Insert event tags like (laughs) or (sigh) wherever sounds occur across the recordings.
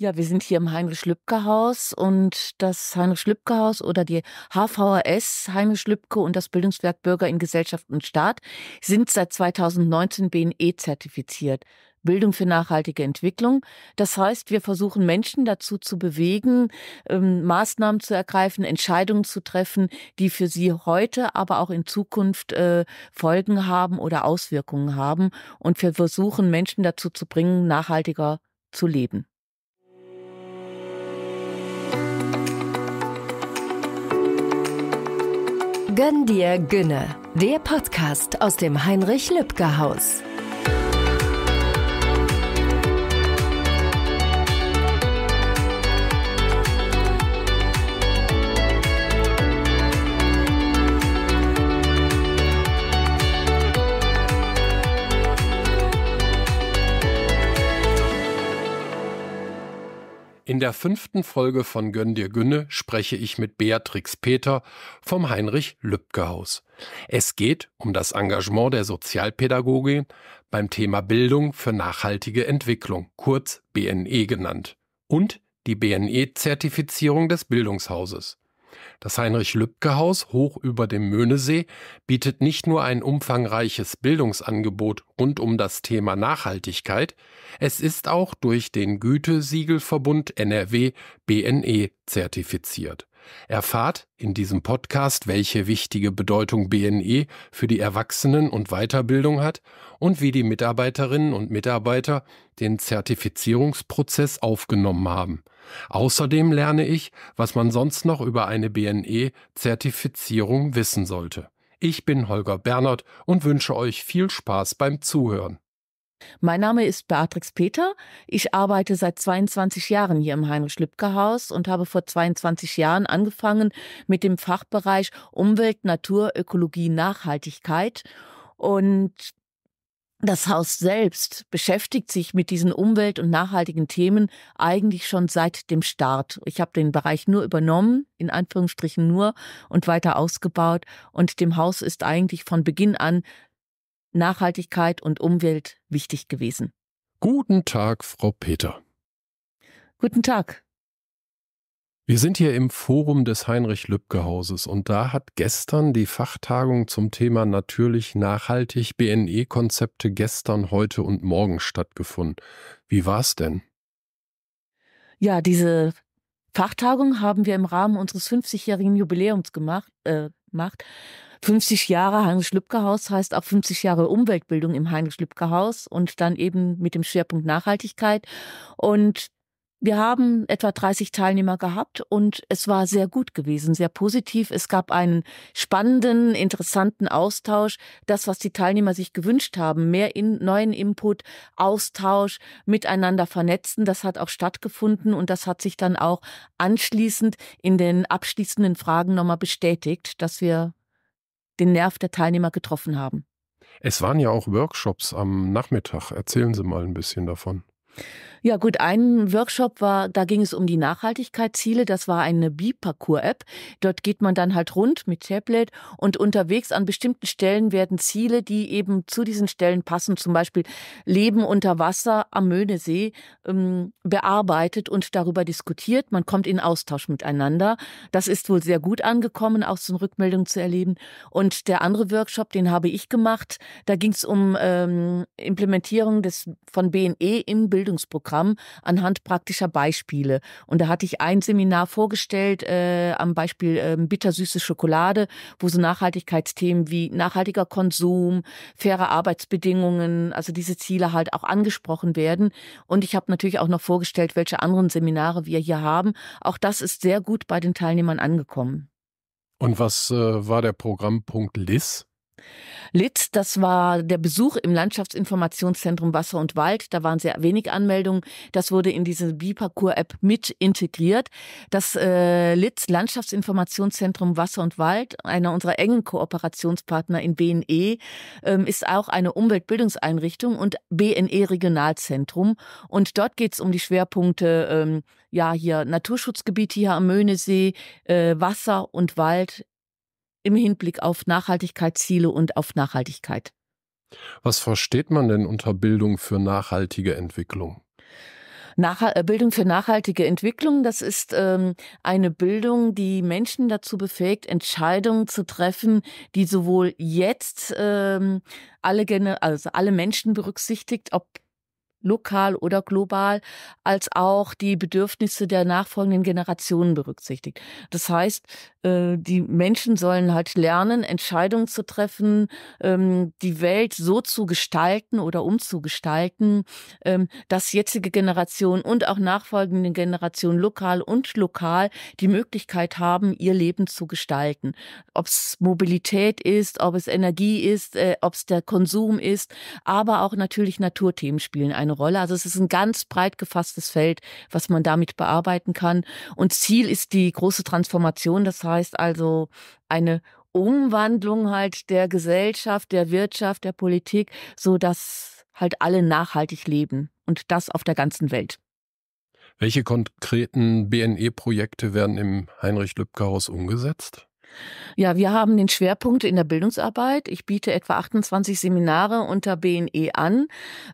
Ja, wir sind hier im Heinrich-Lübke-Haus und das Heinrich-Lübke-Haus oder die HVHS Heinrich-Lübke und das Bildungswerk Bürger in Gesellschaft und Staat sind seit 2019 BNE zertifiziert. Bildung für nachhaltige Entwicklung. Das heißt, wir versuchen Menschen dazu zu bewegen, ähm, Maßnahmen zu ergreifen, Entscheidungen zu treffen, die für sie heute, aber auch in Zukunft äh, Folgen haben oder Auswirkungen haben. Und wir versuchen Menschen dazu zu bringen, nachhaltiger zu leben. Gönn dir Günne, der Podcast aus dem heinrich lübcke haus In der fünften Folge von Gönn dir Günne spreche ich mit Beatrix Peter vom Heinrich Lübcke Haus. Es geht um das Engagement der Sozialpädagogin beim Thema Bildung für nachhaltige Entwicklung, kurz BNE genannt, und die BNE-Zertifizierung des Bildungshauses. Das heinrich lübcke haus hoch über dem Möhnesee bietet nicht nur ein umfangreiches Bildungsangebot rund um das Thema Nachhaltigkeit, es ist auch durch den Gütesiegelverbund NRW BNE zertifiziert erfahrt in diesem Podcast, welche wichtige Bedeutung BNE für die Erwachsenen- und Weiterbildung hat und wie die Mitarbeiterinnen und Mitarbeiter den Zertifizierungsprozess aufgenommen haben. Außerdem lerne ich, was man sonst noch über eine BNE-Zertifizierung wissen sollte. Ich bin Holger Bernhard und wünsche euch viel Spaß beim Zuhören. Mein Name ist Beatrix Peter. Ich arbeite seit 22 Jahren hier im Heinrich-Lübcke-Haus und habe vor 22 Jahren angefangen mit dem Fachbereich Umwelt, Natur, Ökologie, Nachhaltigkeit. Und das Haus selbst beschäftigt sich mit diesen umwelt- und nachhaltigen Themen eigentlich schon seit dem Start. Ich habe den Bereich nur übernommen, in Anführungsstrichen nur, und weiter ausgebaut. Und dem Haus ist eigentlich von Beginn an Nachhaltigkeit und Umwelt wichtig gewesen. Guten Tag, Frau Peter. Guten Tag. Wir sind hier im Forum des Heinrich-Lübke-Hauses und da hat gestern die Fachtagung zum Thema natürlich nachhaltig BNE-Konzepte gestern, heute und morgen stattgefunden. Wie war es denn? Ja, diese Fachtagung haben wir im Rahmen unseres 50-jährigen Jubiläums gemacht, äh, gemacht. 50 Jahre Heinrich-Lübcke-Haus heißt auch 50 Jahre Umweltbildung im Heinrich-Lübcke-Haus und dann eben mit dem Schwerpunkt Nachhaltigkeit. Und wir haben etwa 30 Teilnehmer gehabt und es war sehr gut gewesen, sehr positiv. Es gab einen spannenden, interessanten Austausch. Das, was die Teilnehmer sich gewünscht haben, mehr in, neuen Input, Austausch, miteinander vernetzen, das hat auch stattgefunden und das hat sich dann auch anschließend in den abschließenden Fragen nochmal bestätigt, dass wir den Nerv der Teilnehmer getroffen haben. Es waren ja auch Workshops am Nachmittag. Erzählen Sie mal ein bisschen davon. Ja gut, ein Workshop war, da ging es um die Nachhaltigkeitsziele. Das war eine Bi-Parcours-App. Dort geht man dann halt rund mit Tablet und unterwegs an bestimmten Stellen werden Ziele, die eben zu diesen Stellen passen, zum Beispiel Leben unter Wasser am Möhnesee, ähm, bearbeitet und darüber diskutiert. Man kommt in Austausch miteinander. Das ist wohl sehr gut angekommen, auch so eine Rückmeldung zu erleben. Und der andere Workshop, den habe ich gemacht. Da ging es um ähm, Implementierung des von BNE im Bildung Bildungsprogramm anhand praktischer Beispiele. Und da hatte ich ein Seminar vorgestellt, äh, am Beispiel äh, bittersüße Schokolade, wo so Nachhaltigkeitsthemen wie nachhaltiger Konsum, faire Arbeitsbedingungen, also diese Ziele halt auch angesprochen werden. Und ich habe natürlich auch noch vorgestellt, welche anderen Seminare wir hier haben. Auch das ist sehr gut bei den Teilnehmern angekommen. Und was äh, war der Programmpunkt LIS? litt. Das war der Besuch im Landschaftsinformationszentrum Wasser und Wald. Da waren sehr wenig Anmeldungen. Das wurde in diese Biparcours-App mit integriert. Das äh, litt Landschaftsinformationszentrum Wasser und Wald, einer unserer engen Kooperationspartner in BNE, ähm, ist auch eine Umweltbildungseinrichtung und BNE Regionalzentrum. Und dort geht es um die Schwerpunkte ähm, ja hier Naturschutzgebiete hier am Möhnesee, äh, Wasser und Wald, im Hinblick auf Nachhaltigkeitsziele und auf Nachhaltigkeit. Was versteht man denn unter Bildung für nachhaltige Entwicklung? Nach äh, Bildung für nachhaltige Entwicklung, das ist ähm, eine Bildung, die Menschen dazu befähigt, Entscheidungen zu treffen, die sowohl jetzt ähm, alle, also alle Menschen berücksichtigt, ob lokal oder global, als auch die Bedürfnisse der nachfolgenden Generationen berücksichtigt. Das heißt, äh, die Menschen sollen halt lernen, Entscheidungen zu treffen, ähm, die Welt so zu gestalten oder umzugestalten, ähm, dass jetzige Generationen und auch nachfolgende Generationen lokal und lokal die Möglichkeit haben, ihr Leben zu gestalten. Ob es Mobilität ist, ob es Energie ist, äh, ob es der Konsum ist, aber auch natürlich Naturthemen spielen eine eine Rolle. Also es ist ein ganz breit gefasstes Feld, was man damit bearbeiten kann. Und Ziel ist die große Transformation. Das heißt also eine Umwandlung halt der Gesellschaft, der Wirtschaft, der Politik, so dass halt alle nachhaltig leben und das auf der ganzen Welt. Welche konkreten BNE-Projekte werden im Heinrich-Lübcke-Haus umgesetzt? Ja, wir haben den Schwerpunkt in der Bildungsarbeit. Ich biete etwa 28 Seminare unter BNE an.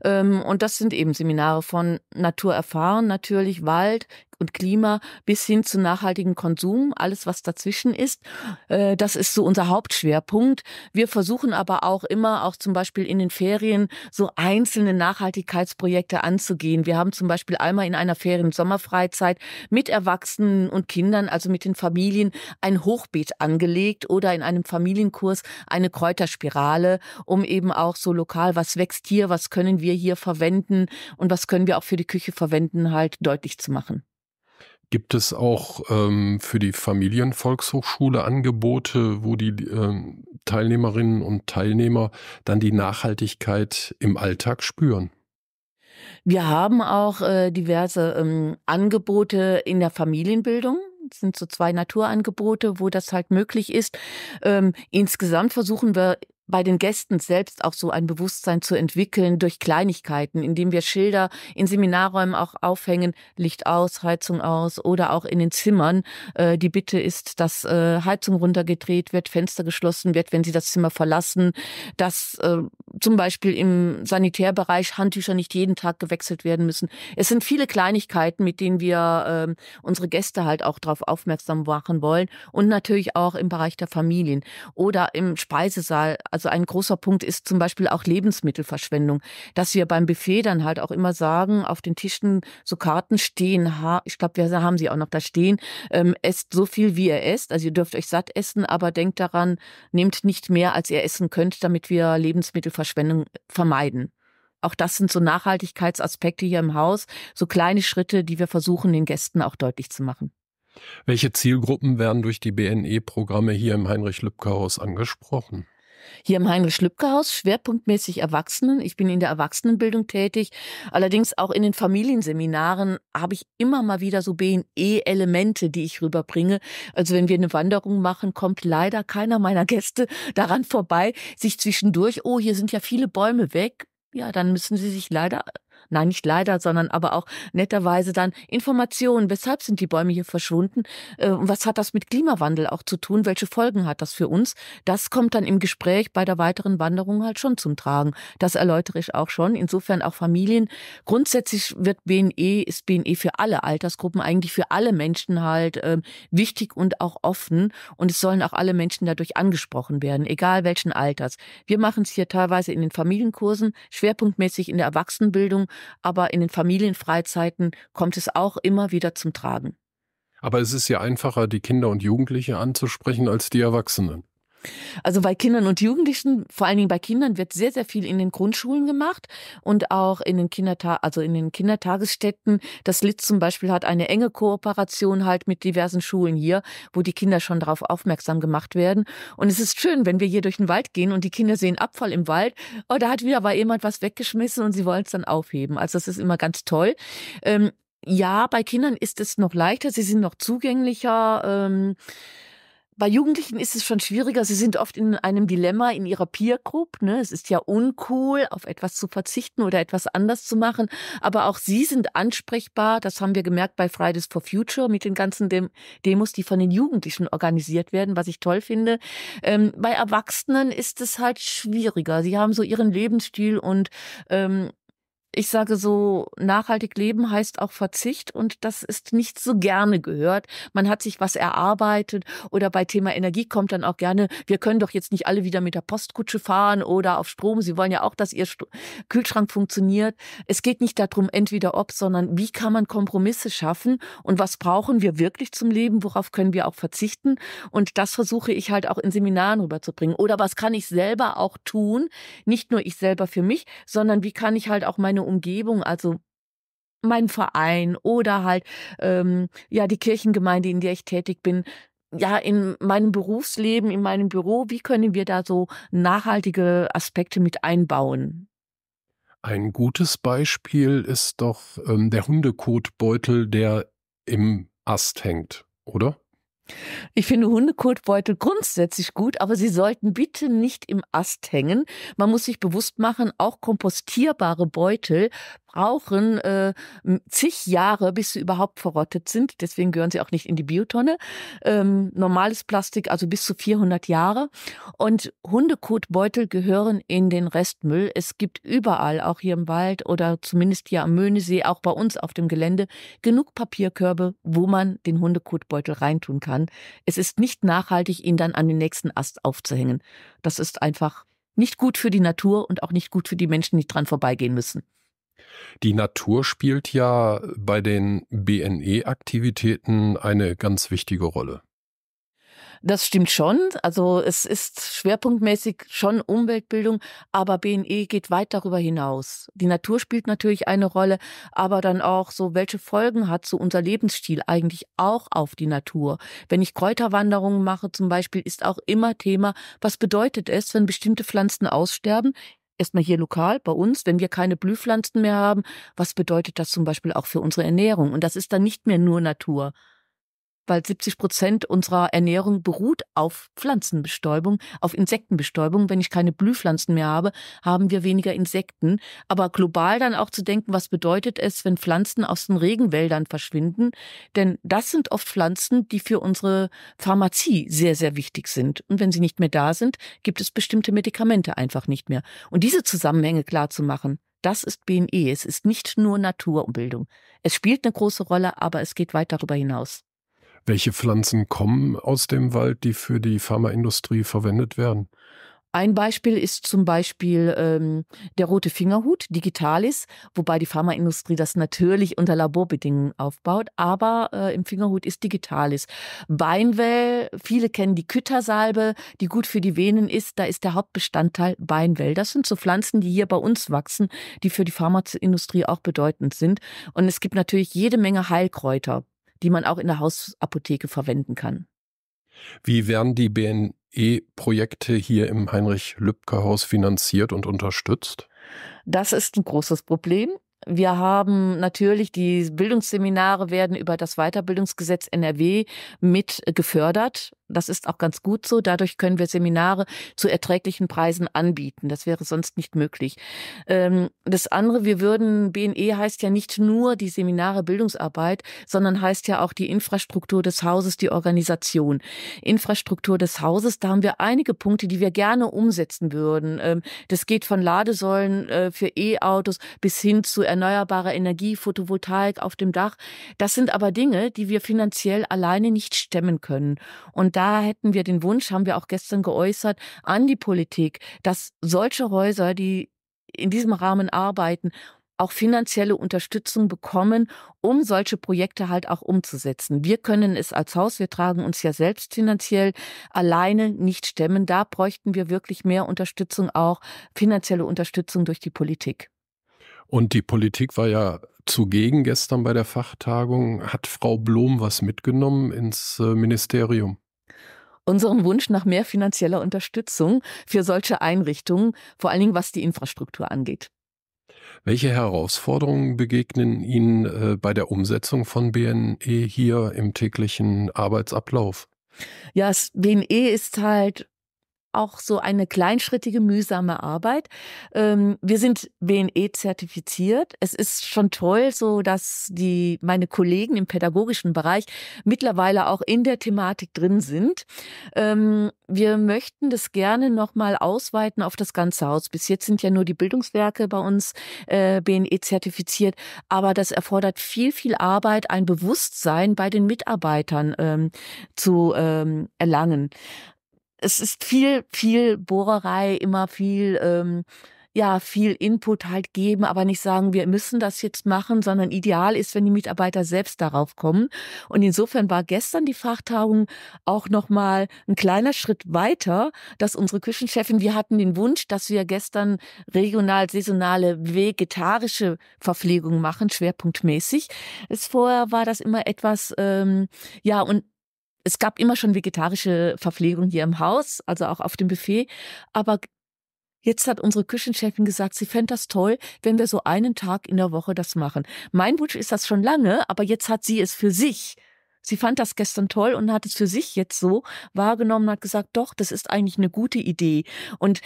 Ähm, und das sind eben Seminare von Natur erfahren, natürlich Wald, und Klima bis hin zu nachhaltigen Konsum, alles was dazwischen ist. Äh, das ist so unser Hauptschwerpunkt. Wir versuchen aber auch immer, auch zum Beispiel in den Ferien, so einzelne Nachhaltigkeitsprojekte anzugehen. Wir haben zum Beispiel einmal in einer Ferien-Sommerfreizeit mit Erwachsenen und Kindern, also mit den Familien, ein Hochbeet angelegt oder in einem Familienkurs eine Kräuterspirale, um eben auch so lokal, was wächst hier, was können wir hier verwenden und was können wir auch für die Küche verwenden, halt deutlich zu machen. Gibt es auch ähm, für die Familienvolkshochschule Angebote, wo die ähm, Teilnehmerinnen und Teilnehmer dann die Nachhaltigkeit im Alltag spüren? Wir haben auch äh, diverse ähm, Angebote in der Familienbildung. Das sind so zwei Naturangebote, wo das halt möglich ist. Ähm, insgesamt versuchen wir bei den Gästen selbst auch so ein Bewusstsein zu entwickeln durch Kleinigkeiten, indem wir Schilder in Seminarräumen auch aufhängen, Licht aus, Heizung aus oder auch in den Zimmern. Äh, die Bitte ist, dass äh, Heizung runtergedreht wird, Fenster geschlossen wird, wenn sie das Zimmer verlassen, dass äh, zum Beispiel im Sanitärbereich Handtücher nicht jeden Tag gewechselt werden müssen. Es sind viele Kleinigkeiten, mit denen wir äh, unsere Gäste halt auch darauf aufmerksam machen wollen und natürlich auch im Bereich der Familien oder im Speisesaal also ein großer Punkt ist zum Beispiel auch Lebensmittelverschwendung, dass wir beim Buffet dann halt auch immer sagen, auf den Tischen so Karten stehen, ich glaube, wir haben sie auch noch da stehen, ähm, esst so viel, wie ihr esst, also ihr dürft euch satt essen, aber denkt daran, nehmt nicht mehr, als ihr essen könnt, damit wir Lebensmittelverschwendung äh, vermeiden. Auch das sind so Nachhaltigkeitsaspekte hier im Haus, so kleine Schritte, die wir versuchen, den Gästen auch deutlich zu machen. Welche Zielgruppen werden durch die BNE-Programme hier im Heinrich-Lübke-Haus angesprochen? Hier im Heinrich-Lübke-Haus, schwerpunktmäßig Erwachsenen. Ich bin in der Erwachsenenbildung tätig. Allerdings auch in den Familienseminaren habe ich immer mal wieder so BNE-Elemente, die ich rüberbringe. Also wenn wir eine Wanderung machen, kommt leider keiner meiner Gäste (laughs) daran vorbei, sich zwischendurch, oh, hier sind ja viele Bäume weg, ja, dann müssen sie sich leider nein, nicht leider, sondern aber auch netterweise dann Informationen, weshalb sind die Bäume hier verschwunden, äh, was hat das mit Klimawandel auch zu tun, welche Folgen hat das für uns, das kommt dann im Gespräch bei der weiteren Wanderung halt schon zum Tragen. Das erläutere ich auch schon, insofern auch Familien. Grundsätzlich wird BNE, ist BNE für alle Altersgruppen, eigentlich für alle Menschen halt äh, wichtig und auch offen und es sollen auch alle Menschen dadurch angesprochen werden, egal welchen Alters. Wir machen es hier teilweise in den Familienkursen, schwerpunktmäßig in der Erwachsenenbildung aber in den Familienfreizeiten kommt es auch immer wieder zum Tragen. Aber es ist ja einfacher, die Kinder und Jugendliche anzusprechen als die Erwachsenen. Also bei Kindern und Jugendlichen, vor allen Dingen bei Kindern, wird sehr, sehr viel in den Grundschulen gemacht und auch in den Kinderta also in den Kindertagesstätten. Das Litz zum Beispiel hat eine enge Kooperation halt mit diversen Schulen hier, wo die Kinder schon darauf aufmerksam gemacht werden. Und es ist schön, wenn wir hier durch den Wald gehen und die Kinder sehen Abfall im Wald. Oh, da hat wieder mal jemand was weggeschmissen und sie wollen es dann aufheben. Also das ist immer ganz toll. Ähm, ja, bei Kindern ist es noch leichter, sie sind noch zugänglicher. Ähm, bei Jugendlichen ist es schon schwieriger. Sie sind oft in einem Dilemma in ihrer Peer Group. Ne? Es ist ja uncool, auf etwas zu verzichten oder etwas anders zu machen. Aber auch sie sind ansprechbar. Das haben wir gemerkt bei Fridays for Future mit den ganzen Dem Demos, die von den Jugendlichen organisiert werden, was ich toll finde. Ähm, bei Erwachsenen ist es halt schwieriger. Sie haben so ihren Lebensstil und ähm, ich sage so, nachhaltig leben heißt auch Verzicht und das ist nicht so gerne gehört. Man hat sich was erarbeitet oder bei Thema Energie kommt dann auch gerne, wir können doch jetzt nicht alle wieder mit der Postkutsche fahren oder auf Strom. Sie wollen ja auch, dass ihr Kühlschrank funktioniert. Es geht nicht darum, entweder ob, sondern wie kann man Kompromisse schaffen und was brauchen wir wirklich zum Leben, worauf können wir auch verzichten. Und das versuche ich halt auch in Seminaren rüberzubringen. Oder was kann ich selber auch tun? Nicht nur ich selber für mich, sondern wie kann ich halt auch meine Umgebung, also mein Verein oder halt ähm, ja die Kirchengemeinde, in der ich tätig bin, ja, in meinem Berufsleben, in meinem Büro, wie können wir da so nachhaltige Aspekte mit einbauen? Ein gutes Beispiel ist doch ähm, der Hundekotbeutel, der im Ast hängt, oder? Ich finde Hundekotbeutel grundsätzlich gut, aber sie sollten bitte nicht im Ast hängen. Man muss sich bewusst machen, auch kompostierbare Beutel brauchen äh, zig Jahre, bis sie überhaupt verrottet sind. Deswegen gehören sie auch nicht in die Biotonne. Ähm, normales Plastik, also bis zu 400 Jahre. Und Hundekotbeutel gehören in den Restmüll. Es gibt überall, auch hier im Wald oder zumindest hier am Möhnesee, auch bei uns auf dem Gelände, genug Papierkörbe, wo man den Hundekotbeutel reintun kann kann. Es ist nicht nachhaltig, ihn dann an den nächsten Ast aufzuhängen. Das ist einfach nicht gut für die Natur und auch nicht gut für die Menschen, die dran vorbeigehen müssen. Die Natur spielt ja bei den BNE-Aktivitäten eine ganz wichtige Rolle. Das stimmt schon. Also es ist schwerpunktmäßig schon Umweltbildung, aber BNE geht weit darüber hinaus. Die Natur spielt natürlich eine Rolle, aber dann auch so, welche Folgen hat so unser Lebensstil eigentlich auch auf die Natur? Wenn ich Kräuterwanderungen mache zum Beispiel, ist auch immer Thema, was bedeutet es, wenn bestimmte Pflanzen aussterben? erstmal hier lokal bei uns, wenn wir keine Blühpflanzen mehr haben, was bedeutet das zum Beispiel auch für unsere Ernährung? Und das ist dann nicht mehr nur Natur, weil 70 Prozent unserer Ernährung beruht auf Pflanzenbestäubung, auf Insektenbestäubung. Wenn ich keine Blühpflanzen mehr habe, haben wir weniger Insekten. Aber global dann auch zu denken, was bedeutet es, wenn Pflanzen aus den Regenwäldern verschwinden? Denn das sind oft Pflanzen, die für unsere Pharmazie sehr, sehr wichtig sind. Und wenn sie nicht mehr da sind, gibt es bestimmte Medikamente einfach nicht mehr. Und diese Zusammenhänge klar zu machen, das ist BNE. Es ist nicht nur Naturumbildung. Es spielt eine große Rolle, aber es geht weit darüber hinaus. Welche Pflanzen kommen aus dem Wald, die für die Pharmaindustrie verwendet werden? Ein Beispiel ist zum Beispiel ähm, der rote Fingerhut, Digitalis, wobei die Pharmaindustrie das natürlich unter Laborbedingungen aufbaut, aber äh, im Fingerhut ist Digitalis. Beinwell, viele kennen die Küttersalbe, die gut für die Venen ist, da ist der Hauptbestandteil Beinwell. Das sind so Pflanzen, die hier bei uns wachsen, die für die Pharmaindustrie auch bedeutend sind. Und es gibt natürlich jede Menge Heilkräuter die man auch in der Hausapotheke verwenden kann. Wie werden die BNE-Projekte hier im Heinrich-Lübcke-Haus finanziert und unterstützt? Das ist ein großes Problem. Wir haben natürlich die Bildungsseminare werden über das Weiterbildungsgesetz NRW mit gefördert. Das ist auch ganz gut so. Dadurch können wir Seminare zu erträglichen Preisen anbieten. Das wäre sonst nicht möglich. Ähm, das andere, wir würden, BNE heißt ja nicht nur die Seminare Bildungsarbeit, sondern heißt ja auch die Infrastruktur des Hauses, die Organisation. Infrastruktur des Hauses, da haben wir einige Punkte, die wir gerne umsetzen würden. Ähm, das geht von Ladesäulen äh, für E-Autos bis hin zu erneuerbarer Energie, Photovoltaik auf dem Dach. Das sind aber Dinge, die wir finanziell alleine nicht stemmen können. Und da da hätten wir den Wunsch, haben wir auch gestern geäußert, an die Politik, dass solche Häuser, die in diesem Rahmen arbeiten, auch finanzielle Unterstützung bekommen, um solche Projekte halt auch umzusetzen. Wir können es als Haus, wir tragen uns ja selbst finanziell alleine nicht stemmen. Da bräuchten wir wirklich mehr Unterstützung, auch finanzielle Unterstützung durch die Politik. Und die Politik war ja zugegen gestern bei der Fachtagung. Hat Frau Blom was mitgenommen ins äh, Ministerium? unseren Wunsch nach mehr finanzieller Unterstützung für solche Einrichtungen, vor allen Dingen was die Infrastruktur angeht. Welche Herausforderungen begegnen Ihnen äh, bei der Umsetzung von BNE hier im täglichen Arbeitsablauf? Ja, BNE ist halt auch so eine kleinschrittige, mühsame Arbeit. Ähm, wir sind BNE-zertifiziert. Es ist schon toll, so dass die, meine Kollegen im pädagogischen Bereich mittlerweile auch in der Thematik drin sind. Ähm, wir möchten das gerne nochmal ausweiten auf das ganze Haus. Bis jetzt sind ja nur die Bildungswerke bei uns äh, BNE-zertifiziert, aber das erfordert viel, viel Arbeit, ein Bewusstsein bei den Mitarbeitern ähm, zu ähm, erlangen es ist viel, viel Bohrerei, immer viel, ähm, ja, viel Input halt geben, aber nicht sagen, wir müssen das jetzt machen, sondern ideal ist, wenn die Mitarbeiter selbst darauf kommen. Und insofern war gestern die Fachtagung auch nochmal ein kleiner Schritt weiter, dass unsere Küchenchefin, wir hatten den Wunsch, dass wir gestern regional saisonale vegetarische Verpflegung machen, schwerpunktmäßig. Es vorher war das immer etwas, ähm, ja, und es gab immer schon vegetarische Verpflegung hier im Haus, also auch auf dem Buffet. Aber Jetzt hat unsere Küchenchefin gesagt, sie fände das toll, wenn wir so einen Tag in der Woche das machen. Mein Wunsch ist das schon lange, aber jetzt hat sie es für sich. Sie fand das gestern toll und hat es für sich jetzt so wahrgenommen, hat gesagt, doch, das ist eigentlich eine gute Idee. Und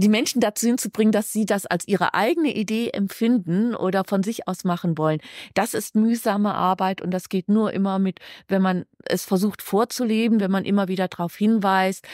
die Menschen dazu hinzubringen, dass sie das als ihre eigene Idee empfinden oder von sich aus machen wollen. Das ist mühsame Arbeit und das geht nur immer mit, wenn man es versucht vorzuleben, wenn man immer wieder darauf hinweist.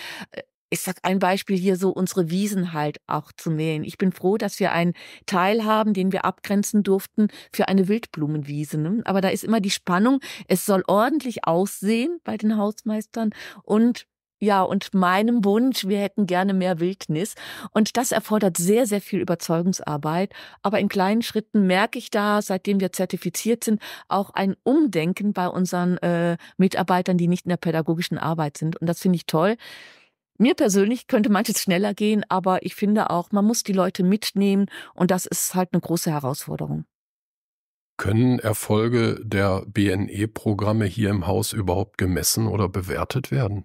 Ich sag ein Beispiel hier so, unsere Wiesen halt auch zu mähen. Ich bin froh, dass wir einen Teil haben, den wir abgrenzen durften für eine Wildblumenwiese. Ne? Aber da ist immer die Spannung, es soll ordentlich aussehen bei den Hausmeistern und ja, und meinem Wunsch, wir hätten gerne mehr Wildnis. Und das erfordert sehr, sehr viel Überzeugungsarbeit. Aber in kleinen Schritten merke ich da, seitdem wir zertifiziert sind, auch ein Umdenken bei unseren äh, Mitarbeitern, die nicht in der pädagogischen Arbeit sind. Und das finde ich toll. Mir persönlich könnte manches schneller gehen, aber ich finde auch, man muss die Leute mitnehmen und das ist halt eine große Herausforderung. Können Erfolge der BNE-Programme hier im Haus überhaupt gemessen oder bewertet werden?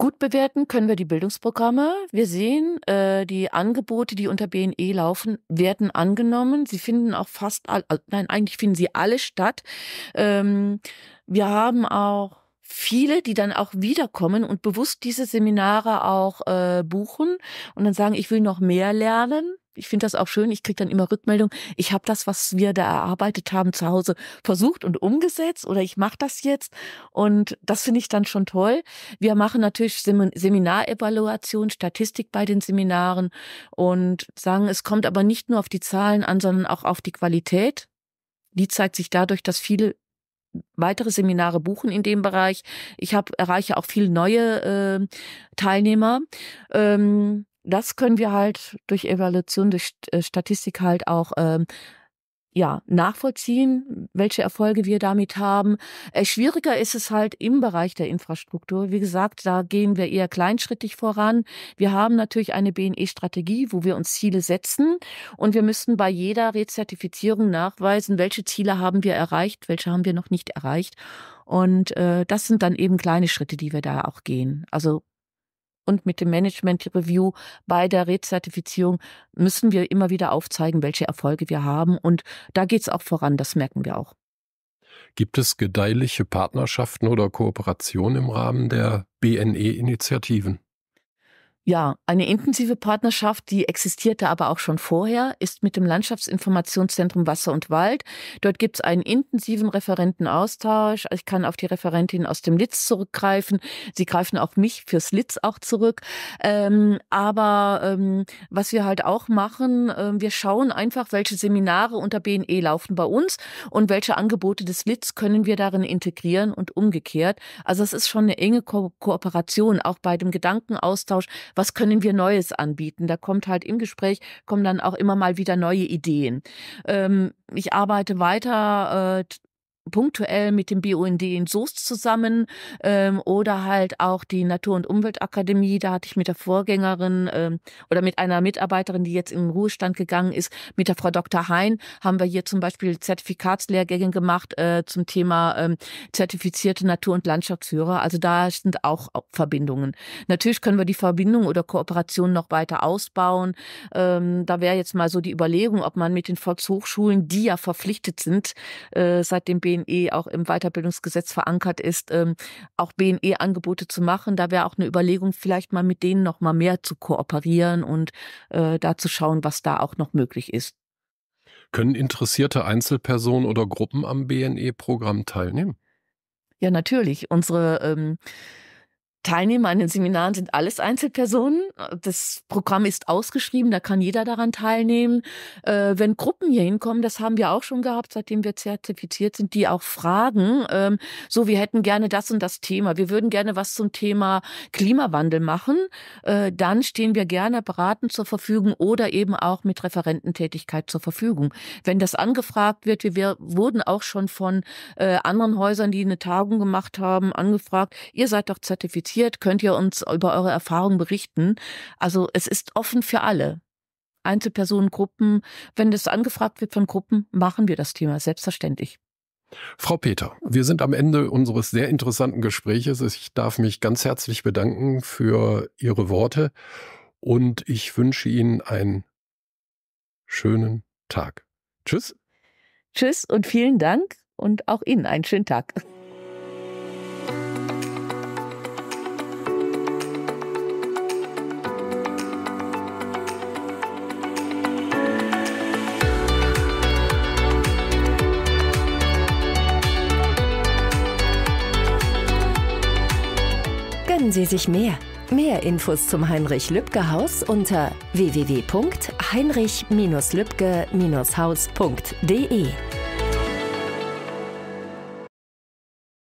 Gut bewerten können wir die Bildungsprogramme. Wir sehen, äh, die Angebote, die unter BNE laufen, werden angenommen. Sie finden auch fast, all, nein, eigentlich finden sie alle statt. Ähm, wir haben auch viele, die dann auch wiederkommen und bewusst diese Seminare auch äh, buchen und dann sagen, ich will noch mehr lernen. Ich finde das auch schön. Ich kriege dann immer Rückmeldung. Ich habe das, was wir da erarbeitet haben, zu Hause versucht und umgesetzt oder ich mache das jetzt. Und das finde ich dann schon toll. Wir machen natürlich Seminarevaluation, Statistik bei den Seminaren und sagen, es kommt aber nicht nur auf die Zahlen an, sondern auch auf die Qualität. Die zeigt sich dadurch, dass viele weitere Seminare buchen in dem Bereich. Ich habe erreiche auch viel neue äh, Teilnehmer. Ähm, das können wir halt durch Evaluation, durch äh, Statistik halt auch ähm, ja, nachvollziehen, welche Erfolge wir damit haben. Äh, schwieriger ist es halt im Bereich der Infrastruktur. Wie gesagt, da gehen wir eher kleinschrittig voran. Wir haben natürlich eine BNE-Strategie, wo wir uns Ziele setzen und wir müssen bei jeder Rezertifizierung nachweisen, welche Ziele haben wir erreicht, welche haben wir noch nicht erreicht. Und äh, das sind dann eben kleine Schritte, die wir da auch gehen. Also und mit dem Management Review bei der Rezertifizierung müssen wir immer wieder aufzeigen, welche Erfolge wir haben. Und da geht es auch voran, das merken wir auch. Gibt es gedeihliche Partnerschaften oder Kooperationen im Rahmen der BNE-Initiativen? Ja, eine intensive Partnerschaft, die existierte aber auch schon vorher, ist mit dem Landschaftsinformationszentrum Wasser und Wald. Dort gibt es einen intensiven Referentenaustausch. Ich kann auf die Referentin aus dem Litz zurückgreifen. Sie greifen auf mich fürs Litz auch zurück. Ähm, aber ähm, was wir halt auch machen, äh, wir schauen einfach, welche Seminare unter BNE laufen bei uns und welche Angebote des Litz können wir darin integrieren und umgekehrt. Also es ist schon eine enge Ko Kooperation, auch bei dem Gedankenaustausch was können wir Neues anbieten? Da kommt halt im Gespräch, kommen dann auch immer mal wieder neue Ideen. Ähm, ich arbeite weiter äh, punktuell mit dem BUND in Soest zusammen ähm, oder halt auch die Natur- und Umweltakademie. Da hatte ich mit der Vorgängerin ähm, oder mit einer Mitarbeiterin, die jetzt in Ruhestand gegangen ist, mit der Frau Dr. Hein, haben wir hier zum Beispiel Zertifikatslehrgänge gemacht äh, zum Thema ähm, zertifizierte Natur- und Landschaftsführer. Also da sind auch Verbindungen. Natürlich können wir die Verbindung oder Kooperation noch weiter ausbauen. Ähm, da wäre jetzt mal so die Überlegung, ob man mit den Volkshochschulen, die ja verpflichtet sind, äh, seit dem BUND BNE auch im Weiterbildungsgesetz verankert ist, ähm, auch BNE-Angebote zu machen. Da wäre auch eine Überlegung, vielleicht mal mit denen noch mal mehr zu kooperieren und äh, da zu schauen, was da auch noch möglich ist. Können interessierte Einzelpersonen oder Gruppen am BNE-Programm teilnehmen? Ja, natürlich. Unsere ähm, Teilnehmer an den Seminaren sind alles Einzelpersonen. Das Programm ist ausgeschrieben, da kann jeder daran teilnehmen. Äh, wenn Gruppen hier hinkommen, das haben wir auch schon gehabt, seitdem wir zertifiziert sind, die auch fragen, ähm, so, wir hätten gerne das und das Thema. Wir würden gerne was zum Thema Klimawandel machen. Äh, dann stehen wir gerne beratend zur Verfügung oder eben auch mit Referententätigkeit zur Verfügung. Wenn das angefragt wird, wir, wir wurden auch schon von äh, anderen Häusern, die eine Tagung gemacht haben, angefragt, ihr seid doch zertifiziert interessiert, könnt ihr uns über eure Erfahrungen berichten. Also es ist offen für alle. Einzelpersonen, Gruppen. Wenn das angefragt wird von Gruppen, machen wir das Thema selbstverständlich. Frau Peter, wir sind am Ende unseres sehr interessanten Gespräches. Ich darf mich ganz herzlich bedanken für Ihre Worte und ich wünsche Ihnen einen schönen Tag. Tschüss. Tschüss und vielen Dank und auch Ihnen einen schönen Tag. Erfahren Sie sich mehr. Mehr Infos zum Heinrich-Lübke-Haus unter www.heinrich-lübke-haus.de